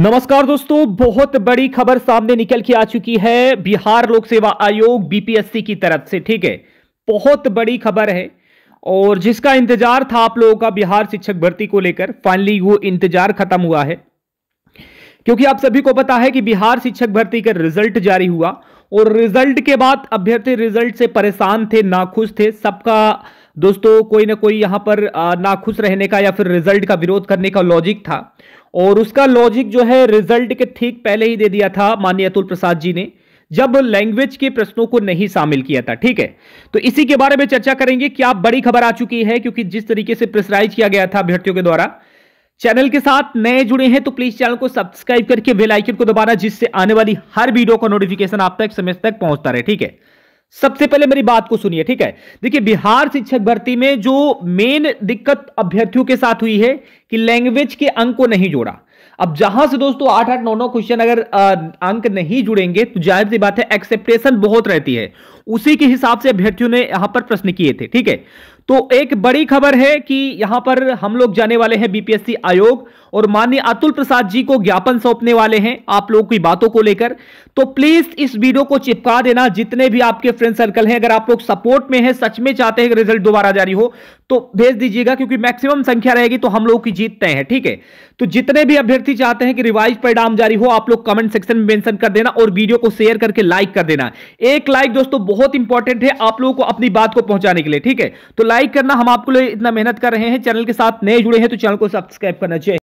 नमस्कार दोस्तों बहुत बड़ी खबर सामने निकल के आ चुकी है बिहार लोक सेवा आयोग बीपीएससी की तरफ से ठीक है बहुत बड़ी खबर है और जिसका इंतजार था आप लोगों का बिहार शिक्षक भर्ती को लेकर फाइनली वो इंतजार खत्म हुआ है क्योंकि आप सभी को पता है कि बिहार शिक्षक भर्ती का रिजल्ट जारी हुआ और रिजल्ट के बाद अभ्यर्थी रिजल्ट से परेशान थे नाखुश थे सबका दोस्तों कोई ना कोई यहाँ पर नाखुश रहने का या फिर रिजल्ट का विरोध करने का लॉजिक था और उसका लॉजिक जो है रिजल्ट के ठीक पहले ही दे दिया था माननीय अतुल प्रसाद जी ने जब लैंग्वेज के प्रश्नों को नहीं शामिल किया था ठीक है तो इसी के बारे में चर्चा करेंगे क्या बड़ी खबर आ चुकी है क्योंकि जिस तरीके से प्रेसराइज किया गया था अभ्यर्थियों के द्वारा चैनल के साथ नए जुड़े हैं तो प्लीज चैनल को सब्सक्राइब करके बेल आइकन को दोबारा जिससे आने वाली हर वीडियो का नोटिफिकेशन आप तक समय तक पहुंचता रहे ठीक है सबसे पहले मेरी बात को सुनिए ठीक है देखिए बिहार शिक्षक भर्ती में जो मेन दिक्कत अभ्यर्थियों के साथ हुई है कि लैंग्वेज के अंक को नहीं जोड़ा अब जहां से दोस्तों आठ आठ नौ नौ क्वेश्चन अगर अंक नहीं जुड़ेंगे तो जाहिर सी बात है एक्सेप्टेशन बहुत रहती है उसी के हिसाब से अभ्यर्थियों ने यहां पर प्रश्न किए थे ठीक है तो एक बड़ी खबर है कि यहां पर हम लोग जाने वाले हैं बीपीएससी आयोग और माननीय अतुल प्रसाद जी को ज्ञापन सौंपने वाले हैं आप लोगों की बातों को लेकर तो प्लीज इस वीडियो को चिपका देना जितने भी आपके फ्रेंड सर्कल हैं अगर आप लोग सपोर्ट में हैं सच में चाहते हैं रिजल्ट दोबारा जारी हो तो भेज दीजिएगा क्योंकि मैक्सिमम संख्या रहेगी तो हम लोगों की जीत तय है ठीक है तो जितने भी अभ्यर्थी चाहते हैं कि रिवाइज परिणाम जारी हो आप लोग कमेंट सेक्शन में मेंशन कर देना और वीडियो को शेयर करके लाइक कर देना एक लाइक दोस्तों बहुत इंपॉर्टेंट है आप लोगों को अपनी बात को पहुंचाने के लिए ठीक है तो लाइक लाइक करना हम आपको लिए इतना मेहनत कर रहे हैं चैनल के साथ नए जुड़े हैं तो चैनल को सब्सक्राइब करना चाहिए